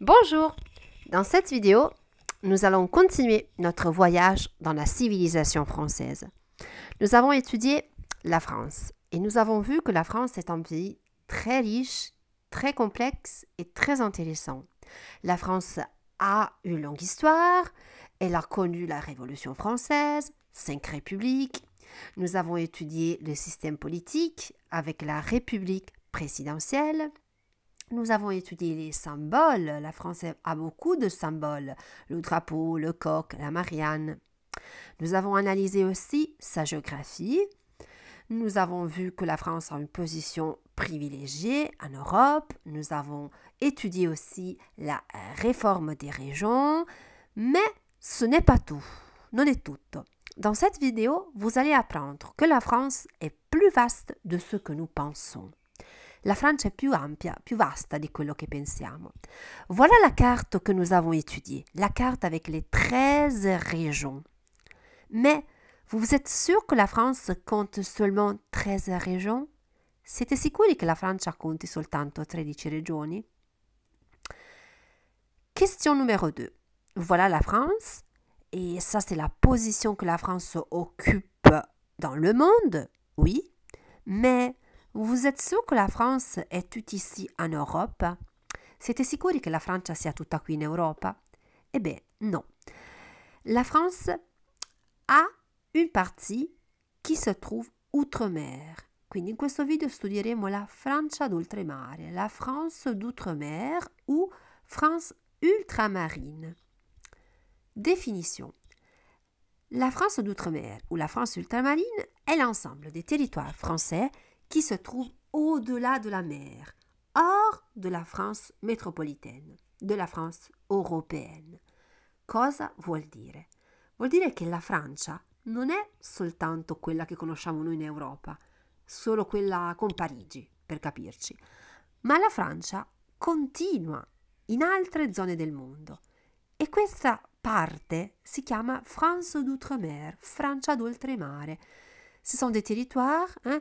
Bonjour Dans cette vidéo, nous allons continuer notre voyage dans la civilisation française. Nous avons étudié la France et nous avons vu que la France est un pays très riche, très complexe et très intéressant. La France a une longue histoire, elle a connu la Révolution française, cinq républiques. Nous avons étudié le système politique avec la République présidentielle, nous avons étudié les symboles. La France a beaucoup de symboles. Le drapeau, le coq, la Marianne. Nous avons analysé aussi sa géographie. Nous avons vu que la France a une position privilégiée en Europe. Nous avons étudié aussi la réforme des régions. Mais ce n'est pas tout. Non est tout. Dans cette vidéo, vous allez apprendre que la France est plus vaste de ce que nous pensons. La est plus plus plus vaste vasta ce que nous pensons. Voilà la carte que nous avons étudiée, la carte avec les 13 régions. Mais vous êtes sûr que la France compte seulement 13 régions? Siete sûr que la France compte seulement 13 régions? Question numéro 2. Voilà la France, et ça c'est la position que la France occupe dans le monde, oui, mais vous êtes sûr que la France est tout ici en Europe? c'était sûrs que la France est toute ici en Europe Eh bien, non. La France a une partie qui se trouve outre-mer. dans in questo video studieremo la France d'outre-mer. la France d'outre-mer ou France ultramarine. Définition. La France d'outre-mer ou la France ultramarine est l'ensemble des territoires français qui se trouve au-delà de la mer, hors de la France métropolitaine, de la France européenne. Cosa vuol dire? Vuol dire che la Francia non è soltanto quella che conosciamo noi in Europa, solo quella con Parigi, per capirci, ma la Francia continua in altre zone del mondo. E questa parte si chiama France d'outre-mer, Francia d'oltremare. Ce sont des territoires hein,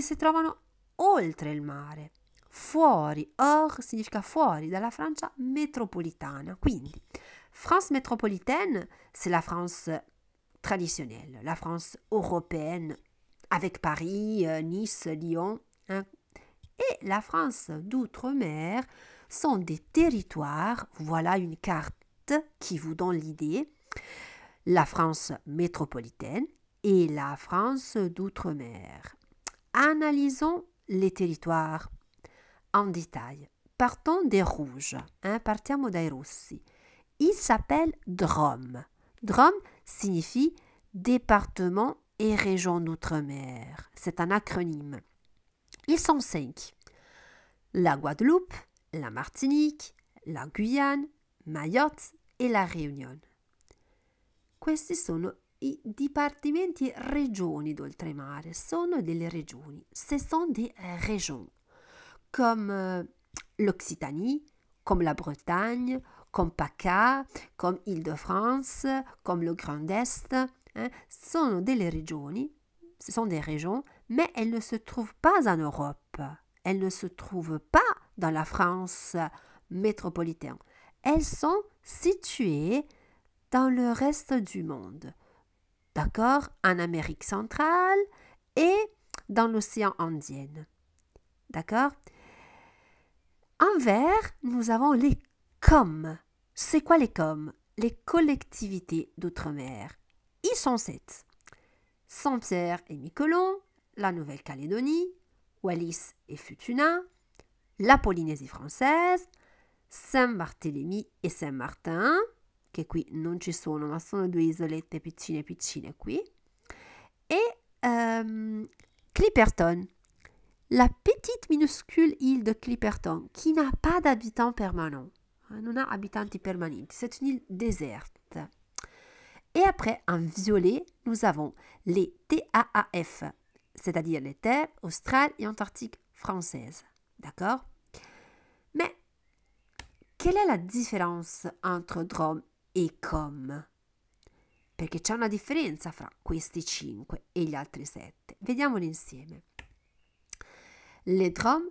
se trouvent trovano oltre il mare. Fuori, hors significa fuori dalla Francia métropolitane. Quindi, France métropolitaine, c'est la France traditionnelle, la France européenne, avec Paris, euh, Nice, Lyon. Hein. Et la France d'outre-mer sont des territoires, voilà une carte qui vous donne l'idée, la France métropolitaine et la France d'outre-mer. Analysons les territoires en détail. Partons des rouges, hein, partiamo dai rossi. Il s'appelle DROM. DROM signifie département et région d'outre-mer. C'est un acronyme. Ils sont cinq. La Guadeloupe, la Martinique, la Guyane, Mayotte et la Réunion. Questi départements régions d'Outre-mer sont des régions, ce sont des régions, eh, comme eh, l'Occitanie, comme la Bretagne, comme PACA, comme Île-de-France, comme le Grand Est, hein, ce sont des régions, mais elles ne se trouvent pas en Europe, elles ne se trouvent pas dans la France métropolitaine, elles sont situées dans le reste du monde d'accord, en Amérique centrale et dans l'océan Indien. D'accord En vert, nous avons les COM. C'est quoi les COM Les collectivités d'outre-mer. Ils sont sept. Saint-Pierre et Miquelon, la Nouvelle-Calédonie, Wallis et Futuna, la Polynésie française, Saint-Barthélemy et Saint-Martin, che qui non ci sono, ma sono due isolette piccine piccine qui, et ehm, Clipperton, la petite minuscule île de Clipperton qui n'a pas d'habitants permanents. Hein, non pas d'habitants permanents. c'est une île déserte. Et après, en violet, nous avons les TAAF, c'est-à-dire les terres australes et antarctiques françaises. D'accord Mais quelle est la différence entre Drôme e com. Perché c'è una differenza fra questi 5 e gli altri 7. Vediamoli insieme. Les DROM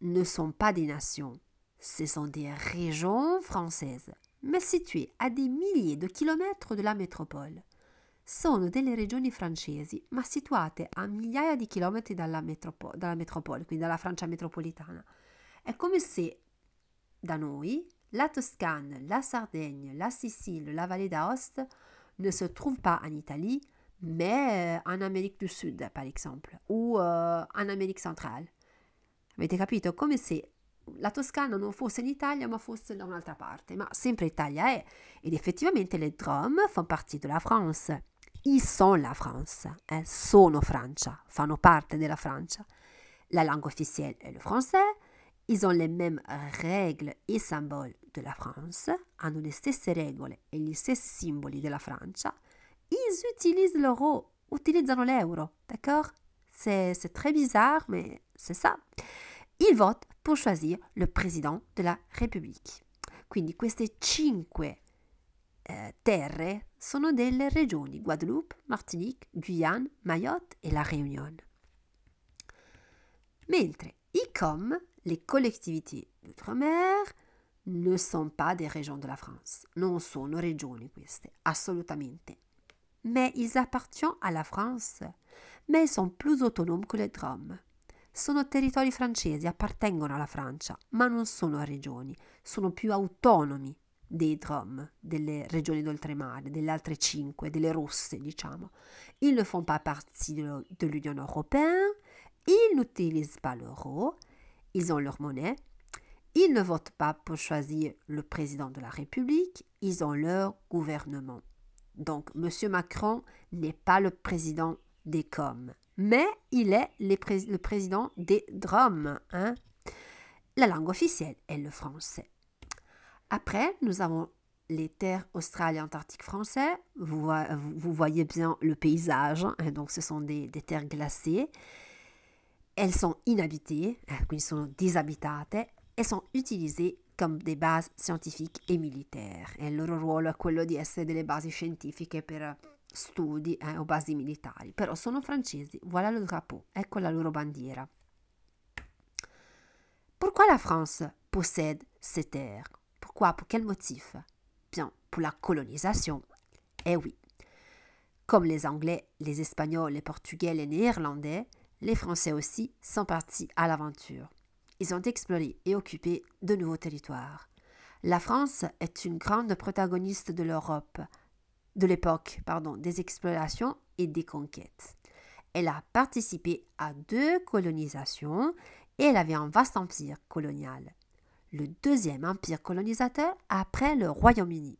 ne sont pas des nations, ce sont des régions françaises, mais situées à des milliers de kilomètres de la métropole. Sono delle regioni francesi, ma situate a migliaia di chilometri dalla, metropo- dalla metropole, quindi dalla Francia metropolitana. È come se da noi la Toscane, la Sardaigne, la Sicile, la vallée d'Aoste ne se trouvent pas en Italie, mais euh, en Amérique du Sud, par exemple, o euh, en Amérique centrale. Avete capito? Come se la Toscana non fosse in Italia ma fosse da un'altra parte, ma sempre Italia è. Ed effettivamente le Drôme font partie de la France. Ils sont la France, eh? sono Francia, fanno parte della Francia. La langue officielle è il français, Ils ont les mêmes règles et symboles de la France, ont les mêmes règles e et les mêmes symboles de la France. Ils utilisent l'euro, utilizzano l'euro, d'accord c'est, très bizarre, mais c'est ça. Ils votent pour choisir le président de la République. Quindi queste cinque cinq eh, terre sono delle regioni Guadeloupe, Martinique, Guyane, Mayotte et La Réunion. Mentre Com les collectivités d'outre-mer ne sono pas des régions de la France, non sono regioni queste, assolutamente. Mais ils appartiennent à la France, mais sono più autonomi che le DROM. Sono territori francesi, appartengono alla Francia, ma non sono regioni, sono più autonomi dei DROM, delle regioni d'oltremare, delle altre cinque, delle rosse, diciamo. Ils ne font pas partie de l'Union européenne, ils n'utilisent pas l'euro, ils ont leur monnaie, ils ne votent pas pour choisir le président de la République, ils ont leur gouvernement. Donc M. Macron n'est pas le président des coms, mais il est le président des DROM. Hein? La langue officielle est le français. Après, nous avons les terres australes et antarctiques français. Vous, voyez bien le paysage, hein, donc ce sont des terres glacées. Elles sont inhabitées, euh, qu'elles sont déshabitées, et sont utilisées comme des bases scientifiques et militaires. Leur rôle rôle est quello di essere delle basi scientifiche per studi eh, o basi militari. voilà le drapeau, ecco la loro Pourquoi la France possède ces terres Pourquoi Pour quel motif Bien, pour la colonisation. Eh oui. Comme les Anglais, les Espagnols, les Portugais, les Néerlandais, les Français aussi sont partis à l'aventure. Ils ont exploré et occupé de nouveaux territoires. La France est une grande protagoniste de l'Europe, de l'époque, pardon, des explorations et des conquêtes. Elle a participé à deux colonisations et elle avait un vaste empire colonial, le deuxième empire colonisateur après le Royaume-Uni.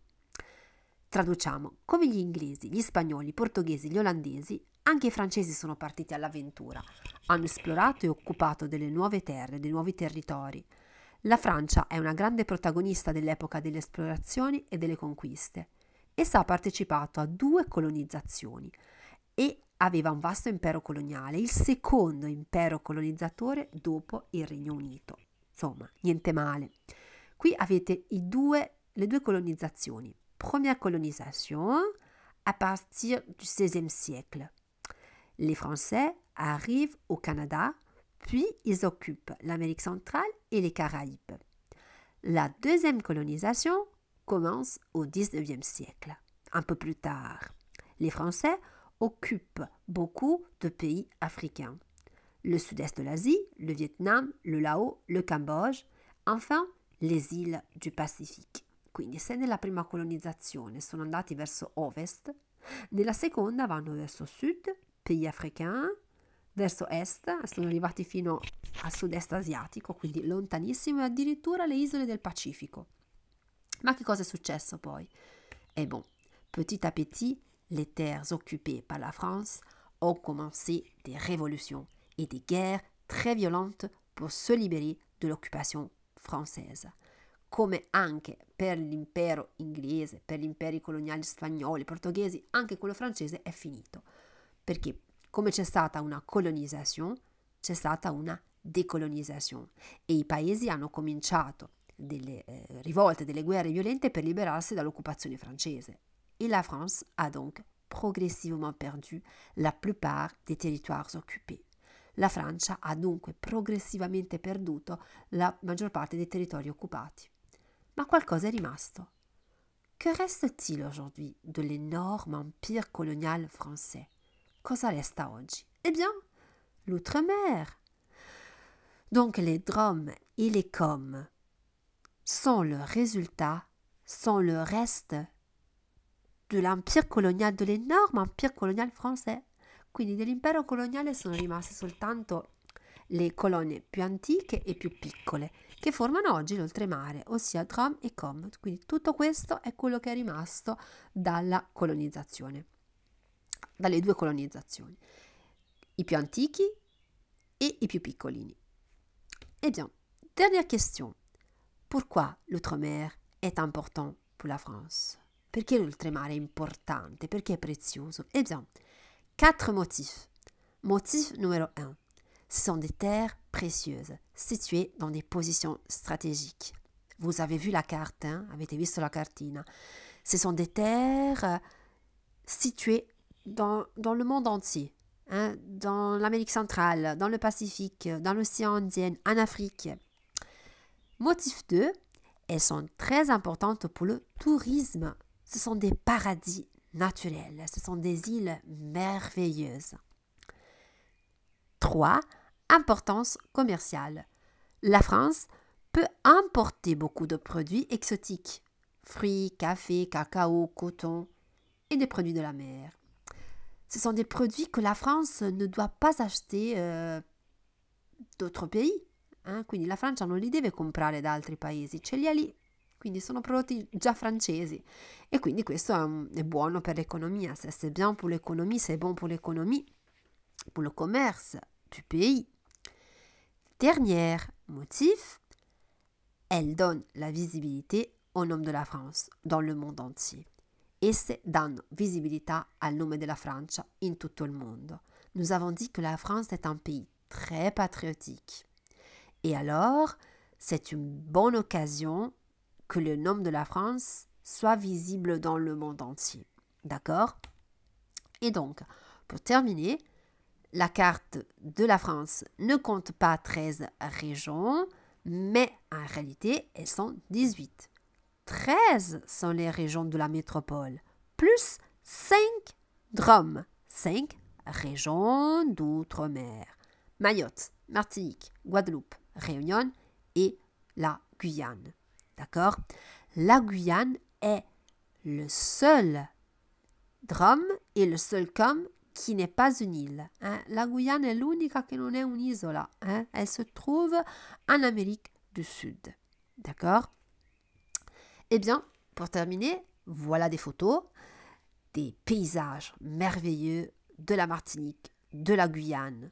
Traduciamo, come gli inglesi, gli spagnoli, i portoghesi, gli olandesi, Anche i francesi sono partiti all'avventura, hanno esplorato e occupato delle nuove terre, dei nuovi territori. La Francia è una grande protagonista dell'epoca delle esplorazioni e delle conquiste. Essa ha partecipato a due colonizzazioni e aveva un vasto impero coloniale, il secondo impero colonizzatore dopo il Regno Unito. Insomma, niente male. Qui avete due, le due colonizzazioni. Première colonisation à partir du XVIe siècle. Les Français arrivent au Canada, puis ils occupent l'Amérique centrale et les Caraïbes. La deuxième colonisation commence au 19e siècle, un peu plus tard. Les Français occupent beaucoup de pays africains. Le sud-est de l'Asie, le Vietnam, le Laos, le Cambodge, enfin les îles du Pacifique. Quindi se nella prima colonizzazione sono andati verso ovest, nella seconda vanno verso sud pays africain, verso est, sono arrivati fino al sud-est asiatico, quindi lontanissimo, e addirittura le isole del Pacifico. Ma che cosa è successo poi? E eh bon, petit à petit, les terres occupées par la France ont commencé des révolutions et des guerres très violentes pour se libérer de l'occupation française. Come anche per l'impero inglese, per gli imperi coloniali spagnoli, portoghesi, anche quello francese è finito perché come c'è stata una colonizzazione, c'è stata una decolonizzazione e i paesi hanno cominciato delle eh, rivolte, delle guerre violente per liberarsi dall'occupazione francese. E la France ha donc progressivamente perdu la plupart des territoires occupés. La Francia ha dunque progressivamente perduto la maggior parte dei territori occupati. Ma qualcosa è rimasto. Que reste-t-il aujourd'hui de l'énorme empire colonial français cosa resta oggi Eh bien, l'outre-mer. Donc les drômes et les coms sont le résultat, sont le reste de l'empire coloniale, de l'énorme empire colonial français. Quindi dell'impero coloniale sono rimaste soltanto le colonie più antiche e più piccole che formano oggi l'oltremare, ossia Drom e Com. Quindi tutto questo è quello che è rimasto dalla colonizzazione. les deux colonisations. Les plus antiques et les plus piccolini. Eh bien, dernière question. Pourquoi l'outre-mer est important pour la France Pourquoi l'outre-mer est important Pourquoi est précieux Eh bien, quatre motifs. Motif numéro un. Ce sont des terres précieuses situées dans des positions stratégiques. Vous avez vu la carte, hein? avete visto la cartina. Ce sont des terres situées dans, dans le monde entier. Hein, dans l'Amérique centrale, dans le Pacifique, dans l'océan Indien, en Afrique. Motif 2, elles sont très importantes pour le tourisme. Ce sont des paradis naturels, ce sont des îles merveilleuses. 3. Importance commerciale. La France peut importer beaucoup de produits exotiques, fruits, café, cacao, coton et des produits de la mer. Ce sont des produits que la France ne doit pas acheter euh, d'autres pays. hein, Quindi la France ne les deve comprare da altri paesi, ce li ha produits Quindi sono prodotti già c'est bon pour questo c'est bien pour l'économie, c'est bon pour l'économie, pour le commerce du pays. Dernier motif, elle donne la visibilité au nom de la France dans le monde entier. Esse danno visibilità al de la France in tout le monde. Nous avons dit que la France est un pays très patriotique. Et alors, c'est une bonne occasion que le nom de la France soit visible dans le monde entier. D'accord Et donc, pour terminer, la carte de la France ne compte pas 13 régions, mais en réalité, elles sont 18. 13 sont les régions de la métropole, plus 5 dromes, 5 régions d'outre-mer. Mayotte, Martinique, Guadeloupe, Réunion et la Guyane. D'accord La Guyane est le seul drôme et le seul com qui n'est pas une île. Hein. La Guyane est l'unique qui n'est est une isola. Hein. Elle se trouve en Amérique du Sud. D'accord eh bien, pour terminer, voilà des photos, des paysages merveilleux de la Martinique, de la Guyane,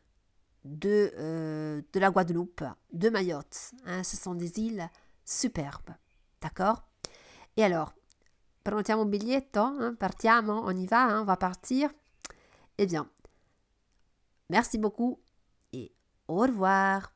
de, euh, de la Guadeloupe, de Mayotte. Hein, ce sont des îles superbes. D'accord Et alors, prenons un billet, hein, on y va, hein, on va partir. Eh bien, merci beaucoup et au revoir.